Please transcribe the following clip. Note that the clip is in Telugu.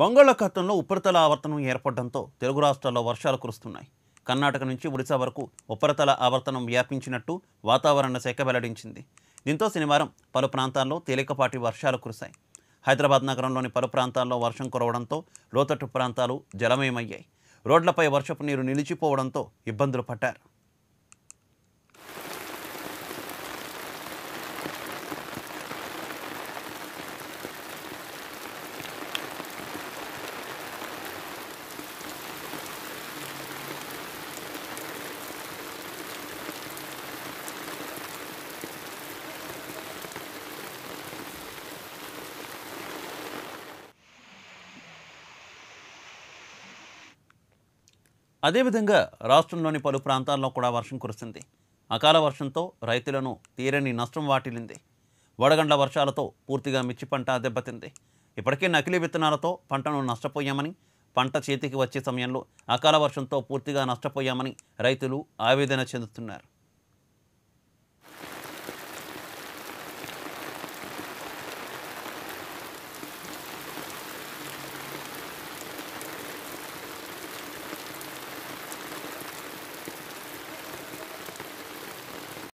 బంగాళాఖాతంలో ఉపరితల ఆవర్తనం ఏర్పడడంతో తెలుగు రాష్ట్రాల్లో వర్షాలు కురుస్తున్నాయి కర్ణాటక నుంచి ఒడిశా వరకు ఉపరితల ఆవర్తనం వ్యాపించినట్టు వాతావరణ శాఖ వెల్లడించింది దీంతో శనివారం పలు ప్రాంతాల్లో తేలికపాటి వర్షాలు కురిశాయి హైదరాబాద్ నగరంలోని పలు ప్రాంతాల్లో వర్షం కురవడంతో లోతట్టు ప్రాంతాలు జలమయమయ్యాయి రోడ్లపై వర్షపు నీరు నిలిచిపోవడంతో ఇబ్బందులు పడ్డారు అదేవిధంగా రాష్ట్రంలోని పలు ప్రాంతాల్లో కూడా వర్షం కురిసింది అకాల వర్షంతో రైతులను తీరని నష్టం వాటిల్లింది వడగండ్ల వర్షాలతో పూర్తిగా మిర్చి పంట దెబ్బతింది ఇప్పటికే నకిలీ విత్తనాలతో పంటను నష్టపోయామని పంట చేతికి వచ్చే సమయంలో అకాల వర్షంతో పూర్తిగా నష్టపోయామని రైతులు ఆవేదన చెందుతున్నారు